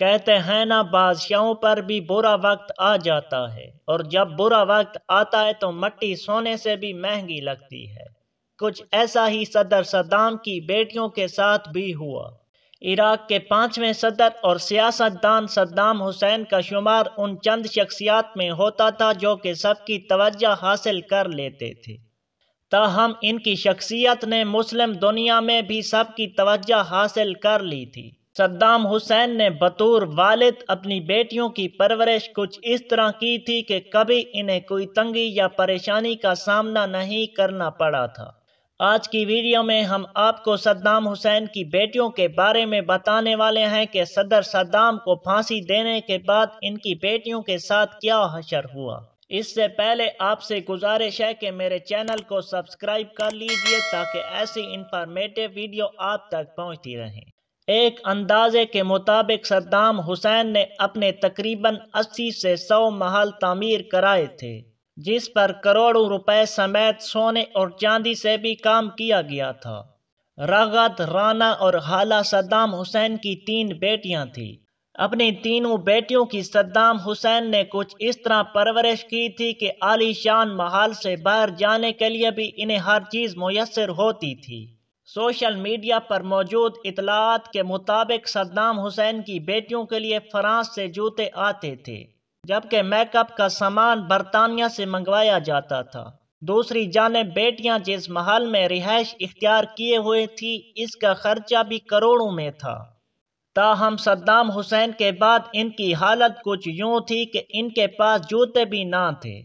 कहते हैं ना बादशाहों पर भी बुरा वक्त आ जाता है और जब बुरा वक्त आता है तो मट्टी सोने से भी महंगी लगती है कुछ ऐसा ही सदर सद्दाम की बेटियों के साथ भी हुआ इराक के पाँचवें सदर और सियासतदान सद्दाम हुसैन का शुमार उन चंद शख्सियात में होता था जो कि सबकी तवज्जा हासिल कर लेते थे ताहम इनकी शख्सियत ने मुस्लिम दुनिया में भी सबकी तवज्जा हासिल कर ली थी सद्दाम हुसैन ने बतौर वालिद अपनी बेटियों की परवरिश कुछ इस तरह की थी कि कभी इन्हें कोई तंगी या परेशानी का सामना नहीं करना पड़ा था आज की वीडियो में हम आपको सद्दाम हुसैन की बेटियों के बारे में बताने वाले हैं कि सदर सद्दाम को फांसी देने के बाद इनकी बेटियों के साथ क्या हशर हुआ इससे पहले आपसे गुजारिश है कि मेरे चैनल को सब्सक्राइब कर लीजिए ताकि ऐसी इंफॉर्मेटिव वीडियो आप तक पहुंचती रहें एक अंदाजे के मुताबिक सद्दाम हुसैन ने अपने तकरीबन 80 से 100 महल तामीर कराए थे जिस पर करोड़ों रुपए समेत सोने और चांदी से भी काम किया गया था रगत राना और हाला सद्दाम हुसैन की तीन बेटियां थीं अपनी तीनों बेटियों की सद्दाम हुसैन ने कुछ इस तरह परवरिश की थी कि आलीशान महल से बाहर जाने के लिए भी इन्हें हर चीज़ मैसर होती थी सोशल मीडिया पर मौजूद इतलात के मुताबिक सद्दाम हुसैन की बेटियों के लिए फ्रांस से जूते आते थे जबकि मेकअप का सामान बरतानिया से मंगवाया जाता था दूसरी जानब बेटियां जिस महल में रिहाइश इख्तियार किए हुए थी इसका खर्चा भी करोड़ों में था ताहम सद्दाम हुसैन के बाद इनकी हालत कुछ यूं थी कि इनके पास जूते भी ना थे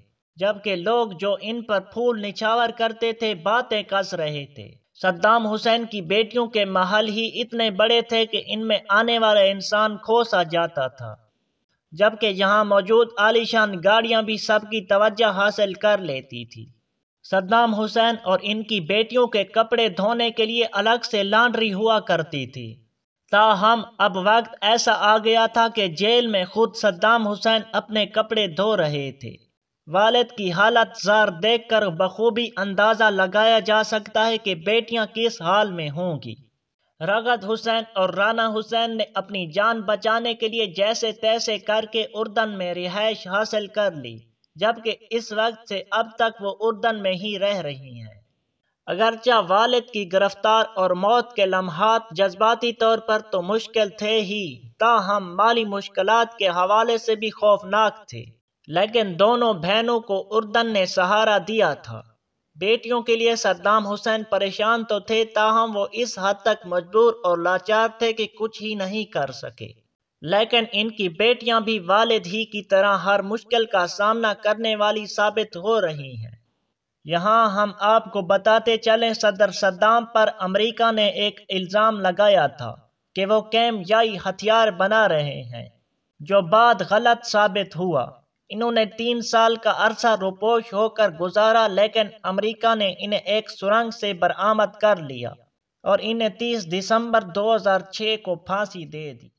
जबकि लोग जो इन पर फूल निछावर करते थे बातें कस रहे थे सद्दाम हुसैन की बेटियों के महल ही इतने बड़े थे कि इनमें आने वाला इंसान खो सा जाता था जबकि यहाँ मौजूद आलिशान गाड़ियाँ भी सबकी तवज्जो हासिल कर लेती थी सद्दाम हुसैन और इनकी बेटियों के कपड़े धोने के लिए अलग से लॉन्ड्री हुआ करती थी ताहम अब वक्त ऐसा आ गया था कि जेल में खुद सद्दाम हुसैन अपने कपड़े धो रहे थे वालद की हालत जार देख कर बखूबी अंदाज़ा लगाया जा सकता है कि बेटियाँ किस हाल में होंगी रगत हुसैन और राना हुसैन ने अपनी जान बचाने के लिए जैसे तैसे करके उर्दन में रिहाइश हासिल कर ली जबकि इस वक्त से अब तक वो उर्दन में ही रह रही हैं अगरचा वालिद की गिरफ्तार और मौत के लम्हात जज्बाती तौर पर तो मुश्किल थे ही ताहम माली मुश्किल के हवाले से भी खौफनाक थे लेकिन दोनों बहनों को उर्दन ने सहारा दिया था बेटियों के लिए सद्दाम हुसैन परेशान तो थे ताहम वो इस हद तक मजबूर और लाचार थे कि कुछ ही नहीं कर सके लेकिन इनकी बेटियां भी वालिद ही की तरह हर मुश्किल का सामना करने वाली साबित हो रही हैं यहाँ हम आपको बताते चलें सदर सद्दाम पर अमेरिका ने एक इल्ज़ाम लगाया था कि वो कैम याई हथियार बना रहे हैं जो बात गलत साबित हुआ इन्होंने तीन साल का अरसा रुपोश होकर गुजारा लेकिन अमेरिका ने इन्हें एक सुरंग से बरामद कर लिया और इन्हें 30 दिसंबर 2006 को फांसी दे दी